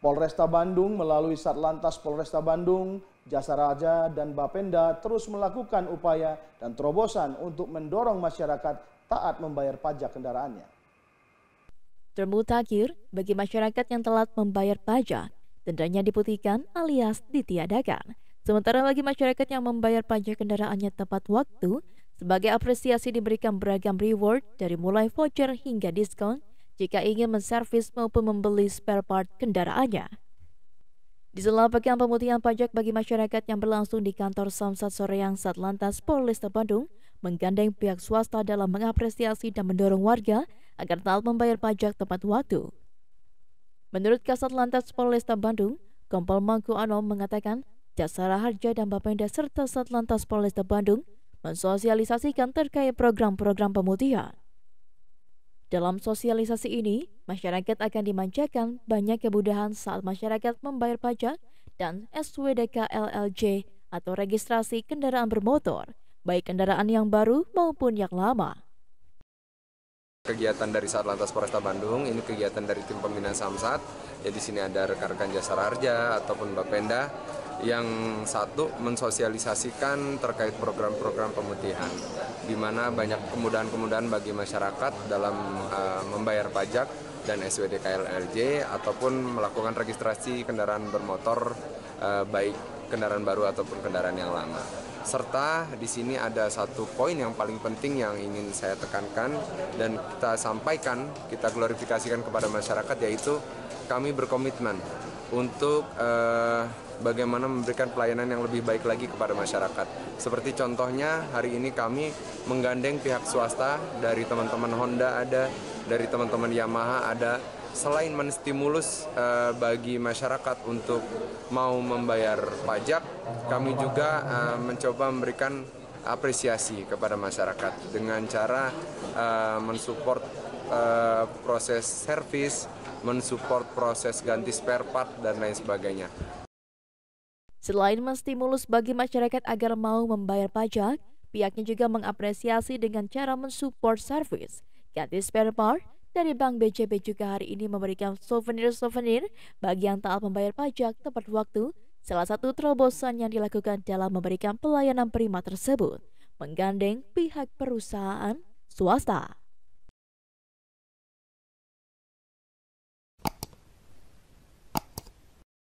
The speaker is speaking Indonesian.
Polresta Bandung melalui Satlantas Polresta Bandung, Jasa Raja, dan Bapenda terus melakukan upaya dan terobosan untuk mendorong masyarakat taat membayar pajak kendaraannya. Termutakhir bagi masyarakat yang telat membayar pajak, dendanya diputihkan alias ditiadakan. Sementara bagi masyarakat yang membayar pajak kendaraannya tepat waktu, sebagai apresiasi diberikan beragam reward dari mulai voucher hingga diskon jika ingin menservis maupun membeli spare part kendaraannya. Di sela pekan pemutihan pajak bagi masyarakat yang berlangsung di kantor Samsat Soreang Satlantas Polresta Bandung, menggandeng pihak swasta dalam mengapresiasi dan mendorong warga agar taat membayar pajak tepat waktu. Menurut Kasat Lantas Polresta Bandung, Kompol Mangku Anom mengatakan Jasara Harja dan Bapenda serta Satlantas Polresta Bandung mensosialisasikan terkait program-program pemutihan. Dalam sosialisasi ini, masyarakat akan dimanjakan banyak kemudahan saat masyarakat membayar pajak dan SWDK LLJ atau registrasi kendaraan bermotor, baik kendaraan yang baru maupun yang lama. Kegiatan dari saat lantas Polresta Bandung, ini kegiatan dari tim pembina Samsat, ya di sini ada rekan-rekan jasa harja ataupun Bapenda, yang satu mensosialisasikan terkait program-program pemutihan di mana banyak kemudahan-kemudahan bagi masyarakat dalam uh, membayar pajak dan SWD KLRJ ataupun melakukan registrasi kendaraan bermotor uh, baik kendaraan baru ataupun kendaraan yang lama serta di sini ada satu poin yang paling penting yang ingin saya tekankan dan kita sampaikan, kita glorifikasikan kepada masyarakat yaitu kami berkomitmen untuk uh, bagaimana memberikan pelayanan yang lebih baik lagi kepada masyarakat. Seperti contohnya hari ini kami menggandeng pihak swasta dari teman-teman Honda ada, dari teman-teman Yamaha ada. Selain menstimulus uh, bagi masyarakat untuk mau membayar pajak, kami juga uh, mencoba memberikan apresiasi kepada masyarakat dengan cara uh, mensupport uh, proses servis mensupport proses ganti spare part dan lain sebagainya. Selain menstimulus bagi masyarakat agar mau membayar pajak, pihaknya juga mengapresiasi dengan cara mensupport service ganti spare part dari Bank BJB juga hari ini memberikan souvenir-souvenir bagi yang taat membayar pajak tepat waktu, salah satu terobosan yang dilakukan dalam memberikan pelayanan prima tersebut, menggandeng pihak perusahaan swasta.